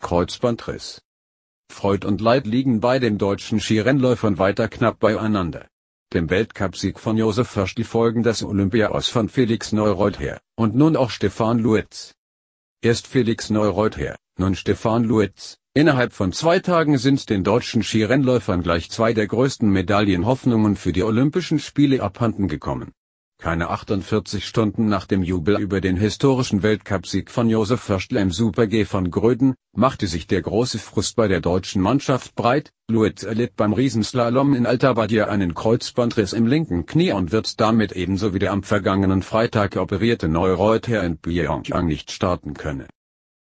Kreuzbandriss. Freud und Leid liegen bei den deutschen Skirennläufern weiter knapp beieinander. Dem Weltcupsieg von Josef Försch die Folgen des Olympia aus von Felix Neureuth her, und nun auch Stefan Luetz. Erst Felix Neureuth her, nun Stefan Luetz, innerhalb von zwei Tagen sind den deutschen Skirennläufern gleich zwei der größten Medaillenhoffnungen für die Olympischen Spiele abhanden gekommen keine 48 Stunden nach dem Jubel über den historischen Weltcupsieg von Josef Förstl im Super-G von Gröden, machte sich der große Frust bei der deutschen Mannschaft breit. Luiz erlitt beim Riesenslalom in Altabadia einen Kreuzbandriss im linken Knie und wird damit ebenso wie der am vergangenen Freitag operierte Neureuther in Pyeongchang nicht starten könne.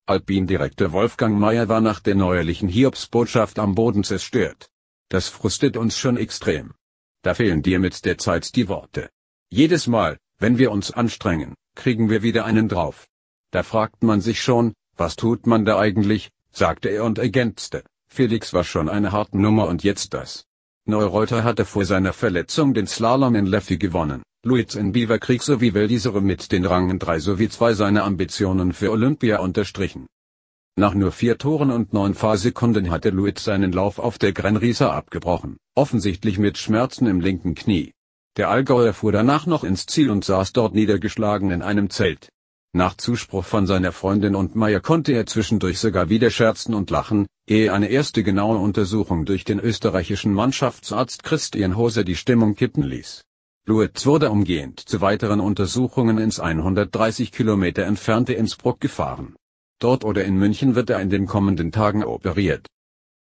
Alpin-Direktor Wolfgang Mayer war nach der neuerlichen Hiobsbotschaft am Boden zerstört. Das frustet uns schon extrem. Da fehlen dir mit der Zeit die Worte. Jedes Mal, wenn wir uns anstrengen, kriegen wir wieder einen drauf. Da fragt man sich schon, was tut man da eigentlich, sagte er und ergänzte, Felix war schon eine harte Nummer und jetzt das. Neureuter hatte vor seiner Verletzung den Slalom in Leffi gewonnen, Luiz in Beaverkrieg sowie Wildisere mit den Rangen 3 sowie 2 seine Ambitionen für Olympia unterstrichen. Nach nur vier Toren und neun Fahrsekunden hatte Luiz seinen Lauf auf der Grenrisa abgebrochen, offensichtlich mit Schmerzen im linken Knie. Der Allgäuer fuhr danach noch ins Ziel und saß dort niedergeschlagen in einem Zelt. Nach Zuspruch von seiner Freundin und Meyer konnte er zwischendurch sogar wieder scherzen und lachen, ehe eine erste genaue Untersuchung durch den österreichischen Mannschaftsarzt Christian Hose die Stimmung kippen ließ. Luetz wurde umgehend zu weiteren Untersuchungen ins 130 Kilometer entfernte Innsbruck gefahren. Dort oder in München wird er in den kommenden Tagen operiert.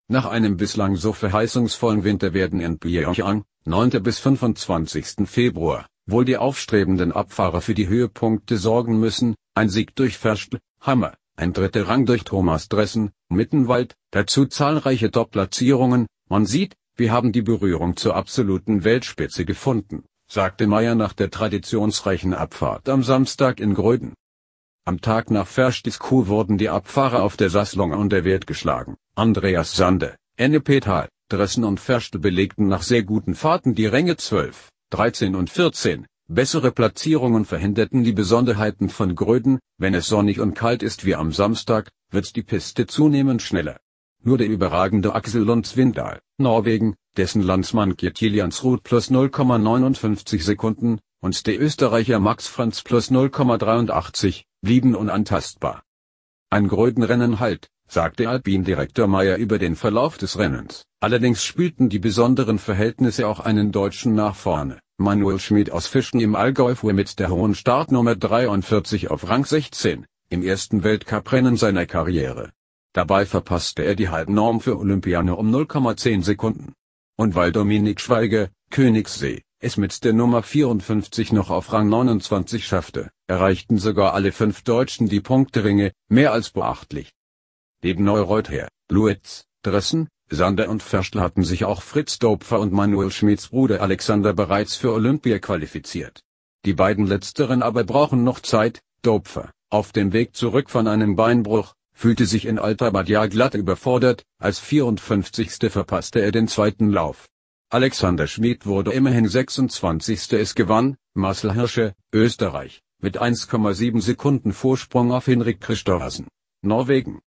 Nach einem bislang so verheißungsvollen Winter werden in Pyeongchang, 9. bis 25. Februar, wohl die aufstrebenden Abfahrer für die Höhepunkte sorgen müssen, ein Sieg durch Verstl, Hammer, ein dritter Rang durch Thomas Dressen, Mittenwald, dazu zahlreiche Top-Platzierungen, man sieht, wir haben die Berührung zur absoluten Weltspitze gefunden, sagte Meyer nach der traditionsreichen Abfahrt am Samstag in Gröden. Am Tag nach Verstisko wurden die Abfahrer auf der Sasslung und der Wert geschlagen. Andreas Sande, Enne Petal, Dressen und Verstel belegten nach sehr guten Fahrten die Ränge 12, 13 und 14. Bessere Platzierungen verhinderten die Besonderheiten von Gröden, wenn es sonnig und kalt ist wie am Samstag, wird die Piste zunehmend schneller. Nur der überragende Axel Lund Norwegen, dessen Landsmann Kirtilians Ruth plus 0,59 Sekunden, und der Österreicher Max Franz plus 0,83, blieben unantastbar. Ein Grödenrennen halt, sagte Alpin-Direktor Meyer über den Verlauf des Rennens. Allerdings spielten die besonderen Verhältnisse auch einen Deutschen nach vorne. Manuel Schmid aus Fischen im Allgäu fuhr mit der hohen Startnummer 43 auf Rang 16, im ersten Weltcuprennen seiner Karriere. Dabei verpasste er die Halbnorm für Olympiane um 0,10 Sekunden. Und weil Dominik Schweiger, Königssee, es mit der Nummer 54 noch auf Rang 29 schaffte, erreichten sogar alle fünf Deutschen die Punkteringe, mehr als beachtlich. Neben Neureuther, Luetz, Dressen, Sander und Ferstl hatten sich auch Fritz Dopfer und Manuel Schmidts Bruder Alexander bereits für Olympia qualifiziert. Die beiden letzteren aber brauchen noch Zeit, Dopfer, auf dem Weg zurück von einem Beinbruch, fühlte sich in Altabadia glatt überfordert, als 54. verpasste er den zweiten Lauf. Alexander Schmid wurde immerhin 26. es gewann, Marcel Hirsche, Österreich mit 1,7 Sekunden Vorsprung auf Henrik Christoffersen, Norwegen